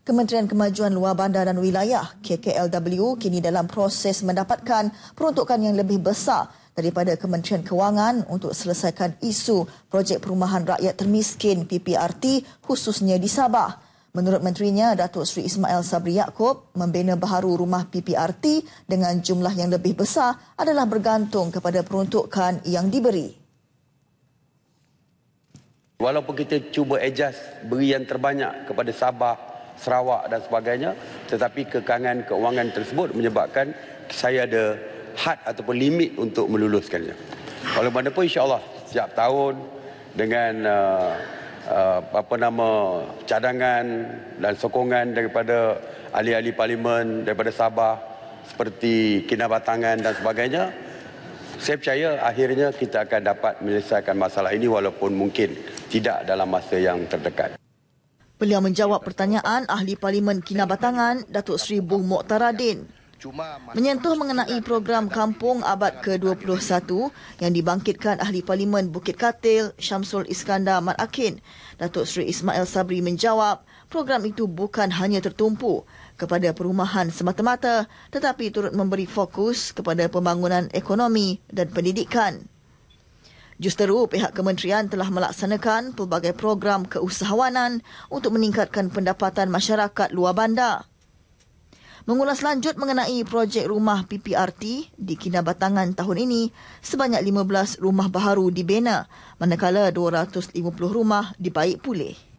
Kementerian Kemajuan Luar Bandar dan Wilayah KKLW kini dalam proses mendapatkan peruntukan yang lebih besar daripada Kementerian Kewangan untuk selesaikan isu projek perumahan rakyat termiskin PPRT khususnya di Sabah. Menurut menterinya Datuk Seri Ismail Sabri Yaakob, membina baharu rumah PPRT dengan jumlah yang lebih besar adalah bergantung kepada peruntukan yang diberi. Walaupun kita cuba adjust beri yang terbanyak kepada Sabah Sarawak dan sebagainya tetapi kekangan keuangan tersebut menyebabkan saya ada had ataupun limit untuk meluluskannya. Kalau mana pun insya-Allah setiap tahun dengan uh, uh, apa nama cadangan dan sokongan daripada ahli-ahli parlimen daripada Sabah seperti Kinabatangan dan sebagainya saya percaya akhirnya kita akan dapat menyelesaikan masalah ini walaupun mungkin tidak dalam masa yang terdekat. Beliau menjawab pertanyaan Ahli Parlimen Kinabatangan, Datuk Seri Bung Mokhtaradin. Menyentuh mengenai program kampung abad ke-21 yang dibangkitkan Ahli Parlimen Bukit Katil, Syamsul Iskandar Mat Akin, Datuk Seri Ismail Sabri menjawab program itu bukan hanya tertumpu kepada perumahan semata-mata tetapi turut memberi fokus kepada pembangunan ekonomi dan pendidikan. Justeru pihak kementerian telah melaksanakan pelbagai program keusahawanan untuk meningkatkan pendapatan masyarakat luar bandar. Mengulas lanjut mengenai projek rumah PPRT di Kinabatangan tahun ini, sebanyak 15 rumah baharu dibina, manakala 250 rumah dibaik pulih.